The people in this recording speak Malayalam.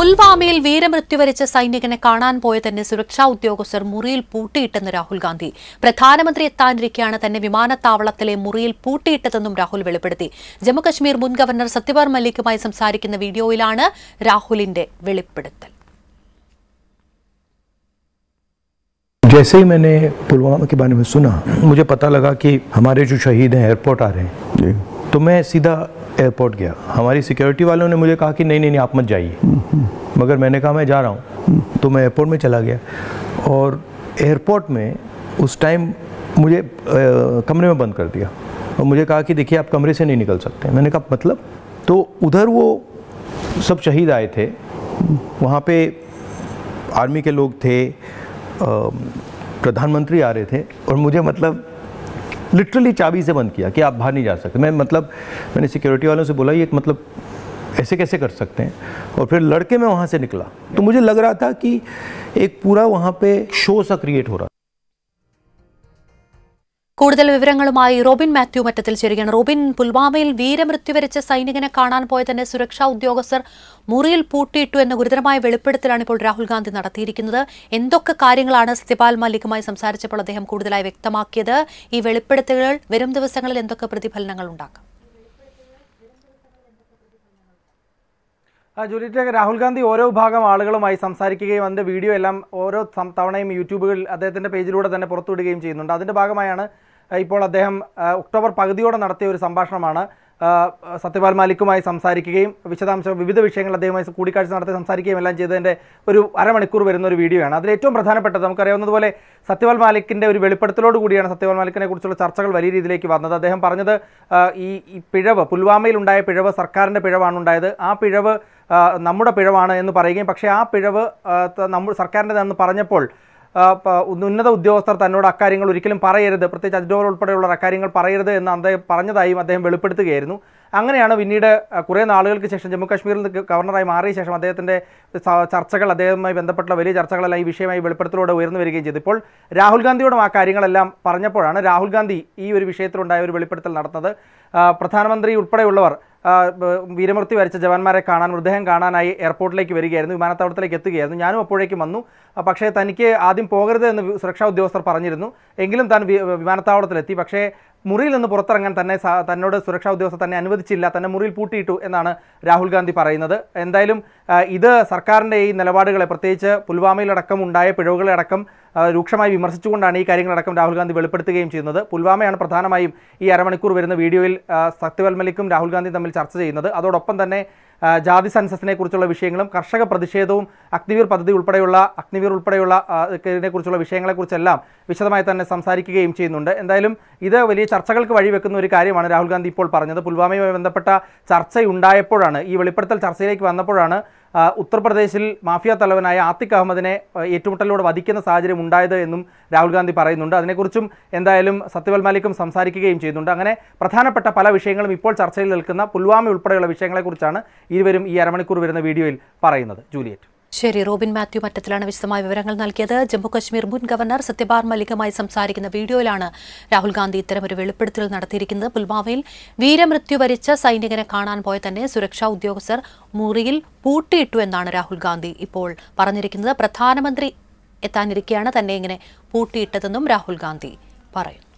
പുൽവാമയിൽ വീരമൃത്യു വരിച്ച സൈനികനെ കാണാൻ പോയ തന്നെ സുരക്ഷാ ഉദ്യോഗസ്ഥർ മുറിയിൽ പൂട്ടിയിട്ടെന്ന് രാഹുൽ ഗാന്ധി പ്രധാനമന്ത്രി എത്താനിരിക്കെയാണ് തന്നെ വിമാനത്താവളത്തിലെ മുറിയിൽ പൂട്ടിയിട്ടതെന്നും രാഹുൽ വെളിപ്പെടുത്തി ജമ്മുകശ്മീർ മുൻ ഗവർണർ സത്യപാൽ മല്ലിക്കുമായി സംസാരിക്കുന്ന വീഡിയോയിലാണ് രാഹുലിന്റെ വെളിപ്പെടുത്തൽ जैसे ही मैंने पुलवामा के बारे में सुना मुझे पता लगा कि हमारे जो शहीद हैं एयरपोर्ट आ रहे हैं तो मैं सीधा एयरपोर्ट गया हमारी सिक्योरिटी वालों ने मुझे कहा कि नहीं नहीं नहीं आप मत जाइए मगर मैंने कहा मैं जा रहा हूँ तो मैं एयरपोर्ट में चला गया और एयरपोर्ट में उस टाइम मुझे आ, कमरे में बंद कर दिया और मुझे कहा कि देखिए आप कमरे से नहीं निकल सकते मैंने कहा मतलब तो उधर वो सब शहीद आए थे वहाँ पे आर्मी के लोग थे प्रधानमंत्री आ रहे थे और मुझे मतलब लिटरली चाबी से बंद किया कि आप बाहर नहीं जा सकते मैं मतलब मैंने सिक्योरिटी वालों से बोला ये मतलब ऐसे कैसे कर सकते हैं और फिर लड़के में वहाँ से निकला तो मुझे लग रहा था कि एक पूरा वहाँ पे शो सा क्रिएट हो रहा കൂടുതൽ വിവരങ്ങളുമായി റോബിൻ മാത്യു മറ്റത്തിൽ ചേരുകയാണ് റോബിൻ പുൽവാമയിൽ വീരമൃത്യു വരിച്ച സൈനികനെ കാണാൻ പോയ തന്നെ സുരക്ഷാ ഉദ്യോഗസ്ഥർ മുറിയിൽ പൂട്ടിയിട്ടു എന്ന ഗുരുതരമായ വെളിപ്പെടുത്തലാണ് ഇപ്പോൾ രാഹുൽ ഗാന്ധി നടത്തിയിരിക്കുന്നത് എന്തൊക്കെ കാര്യങ്ങളാണ് സത്യപാൽ മല്ലിക്കുമായി സംസാരിച്ചപ്പോൾ അദ്ദേഹം കൂടുതലായി വ്യക്തമാക്കിയത് ഈ വെളിപ്പെടുത്തലുകൾ വരും ദിവസങ്ങളിൽ എന്തൊക്കെ പ്രതിഫലനങ്ങൾ ഉണ്ടാക്കും ജൂലിറ്റിലേക്ക് രാഹുൽ ഗാന്ധി ഓരോ വിഭാഗം ആളുകളുമായി സംസാരിക്കുകയും അതിൻ്റെ വീഡിയോ എല്ലാം ഓരോ തവണയും യൂട്യൂബുകളിൽ അദ്ദേഹത്തിൻ്റെ പേജിലൂടെ തന്നെ പുറത്തുവിടുകയും ചെയ്യുന്നുണ്ട് അതിൻ്റെ ഭാഗമായാണ് ഇപ്പോൾ അദ്ദേഹം ഒക്ടോബർ പകുതിയോടെ നടത്തിയ ഒരു സംഭാഷണമാണ് സത്യപാൽ മാലിക്കുമായി സംസാരിക്കുകയും വിശദാംശം വിവിധ വിഷയങ്ങൾ അദ്ദേഹമായി കൂടിക്കാഴ്ച നടത്തി സംസാരിക്കുകയും എല്ലാം ചെയ്തതിൻ്റെ ഒരു അരമണിക്കൂർ വരുന്ന ഒരു വീഡിയോ ആണ് അതിൽ ഏറ്റവും പ്രധാനപ്പെട്ടത് നമുക്കറിയാവുന്നതുപോലെ സത്യപാൽ മാലിക്കിൻ്റെ ഒരു വെളിപ്പെടുത്തലോട് കൂടിയാണ് സത്യപാൽ മാലിക്കിനെ കുറിച്ചുള്ള ചർച്ചകൾ വലിയ രീതിയിലേക്ക് വന്നത് അദ്ദേഹം പറഞ്ഞത് ഈ പിഴവ് പുൽവാമയിൽ ഉണ്ടായ പിഴവ് സർക്കാരിൻ്റെ പിഴവാണ് ഉണ്ടായത് ആ പിഴവ് നമ്മുടെ പിഴവാണ് എന്ന് പറയുകയും പക്ഷേ ആ പിഴവ് നമ്മൾ സർക്കാരിൻ്റെതാണെന്ന് പറഞ്ഞപ്പോൾ ഉന്നത ഉദ്യോഗസ്ഥർ തന്നോട് അക്കാര്യങ്ങൾ ഒരിക്കലും പറയരുത് പ്രത്യേകിച്ച് അജ്ഡോർ ഉൾപ്പെടെയുള്ള അക്കാര്യങ്ങൾ പറയരുത് എന്ന് അദ്ദേഹം പറഞ്ഞതായും അദ്ദേഹം വെളിപ്പെടുത്തുകയായിരുന്നു അങ്ങനെയാണ് പിന്നീട് കുറേ നാളുകൾക്ക് ശേഷം ജമ്മു കാശ്മീരിൽ ഗവർണറായി മാറിയ ശേഷം അദ്ദേഹത്തിൻ്റെ ചർച്ചകൾ അദ്ദേഹവുമായി ബന്ധപ്പെട്ട വലിയ ചർച്ചകളെല്ലാം ഈ വിഷയമായി വെളിപ്പെടുത്തലോടെ ഉയർന്നു വരികയും ചെയ്തു ഇപ്പോൾ രാഹുൽ ഗാന്ധിയോടും ആ കാര്യങ്ങളെല്ലാം പറഞ്ഞപ്പോഴാണ് രാഹുൽ ഗാന്ധി ഈ ഒരു വിഷയത്തിലുണ്ടായ ഒരു വെളിപ്പെടുത്തൽ നടത്തുന്നത് പ്രധാനമന്ത്രി ഉൾപ്പെടെയുള്ളവർ വീരമൃത്യു വരിച്ച ജവാന്മാരെ കാണാൻ മൃതദേഹം കാണാനായി എയർപോർട്ടിലേക്ക് വരികയായിരുന്നു വിമാനത്താവളത്തിലേക്ക് എത്തുകയായിരുന്നു ഞാനും അപ്പോഴേക്കും വന്നു പക്ഷേ തനിക്ക് ആദ്യം പോകരുത് എന്ന് സുരക്ഷാ ഉദ്യോഗസ്ഥർ പറഞ്ഞിരുന്നു എങ്കിലും താൻ വിമാനത്താവളത്തിലെത്തി പക്ഷേ മുറിയിൽ നിന്ന് പുറത്തിറങ്ങാൻ തന്നെ തന്നോട് സുരക്ഷാ ഉദ്യോഗസ്ഥർ തന്നെ അനുവദിച്ചില്ല തന്നെ മുറിയിൽ പൂട്ടിയിട്ടു എന്നാണ് രാഹുൽ ഗാന്ധി പറയുന്നത് എന്തായാലും ഇത് സർക്കാരിൻ്റെ ഈ നിലപാടുകളെ പ്രത്യേകിച്ച് പുൽവാമയിലടക്കം ഉണ്ടായ പിഴവുകളടക്കം രൂക്ഷമായി വിമർശിച്ചുകൊണ്ടാണ് ഈ കാര്യങ്ങളടക്കം രാഹുൽ ഗാന്ധി വെളിപ്പെടുത്തുകയും ചെയ്യുന്നത് പുൽവാമയാണ് പ്രധാനമായും ഈ അരമണിക്കൂർ വരുന്ന വീഡിയോയിൽ സത്യവൽ മലിക്കും രാഹുൽ ഗാന്ധി തമ്മിൽ ചർച്ച ചെയ്യുന്നത് അതോടൊപ്പം തന്നെ ജാതി സെൻസസിനെ കുറിച്ചുള്ള വിഷയങ്ങളും കർഷക പ്രതിഷേധവും അഗ്നിവീർ പദ്ധതി ഉൾപ്പെടെയുള്ള അഗ്നിവീർ ഉൾപ്പെടെയുള്ള ഇതിനെക്കുറിച്ചുള്ള വിഷയങ്ങളെക്കുറിച്ചെല്ലാം വിശദമായി തന്നെ സംസാരിക്കുകയും ചെയ്യുന്നുണ്ട് എന്തായാലും ഇത് വലിയ ചർച്ചകൾക്ക് വഴിവെക്കുന്ന ഒരു കാര്യമാണ് രാഹുൽ ഗാന്ധി ഇപ്പോൾ പറഞ്ഞത് പുൽവാമയുമായി ബന്ധപ്പെട്ട ചർച്ചയുണ്ടായപ്പോഴാണ് ഈ വെളിപ്പെടുത്തൽ ചർച്ചയിലേക്ക് വന്നപ്പോഴാണ് ഉത്തർപ്രദേശിൽ മാഫിയ തലവനായ ആത്തിക് അഹമ്മദിനെ ഏറ്റുമുട്ടലിലൂടെ വധിക്കുന്ന സാഹചര്യം ഉണ്ടായത് എന്നും രാഹുൽ ഗാന്ധി പറയുന്നുണ്ട് അതിനെക്കുറിച്ചും എന്തായാലും സത്യവൽ മാലിക്കും സംസാരിക്കുകയും ചെയ്യുന്നുണ്ട് അങ്ങനെ പ്രധാനപ്പെട്ട പല വിഷയങ്ങളും ഇപ്പോൾ ചർച്ചയിൽ നിൽക്കുന്ന പുൽവാമ ഉൾപ്പെടെയുള്ള വിഷയങ്ങളെക്കുറിച്ചാണ് ഇരുവരും ഈ അരമണിക്കൂർ വരുന്ന വീഡിയോയിൽ പറയുന്നത് ജൂലിയറ്റ് ശരി റോബിൻ മാത്യു മറ്റത്തിലാണ് വിശദമായ വിവരങ്ങൾ നൽകിയത് ജമ്മുകശ്മീർ മുൻ ഗവർണർ സത്യപാൽ മലിക്കുമായി സംസാരിക്കുന്ന വീഡിയോയിലാണ് രാഹുൽ ഗാന്ധി ഇത്തരമൊരു വെളിപ്പെടുത്തൽ നടത്തിയിരിക്കുന്നത് പുൽവാമയിൽ വീരമൃത്യു വരിച്ച സൈനികനെ കാണാൻ പോയ തന്നെ സുരക്ഷാ ഉദ്യോഗസ്ഥർ മുറിയിൽ പൂട്ടിയിട്ടു എന്നാണ് രാഹുൽ ഗാന്ധി ഇപ്പോൾ പറഞ്ഞിരിക്കുന്നത് പ്രധാനമന്ത്രി എത്താനിരിക്കെയാണ് തന്നെ ഇങ്ങനെ പൂട്ടിയിട്ടതെന്നും രാഹുൽ ഗാന്ധി പറയുന്നു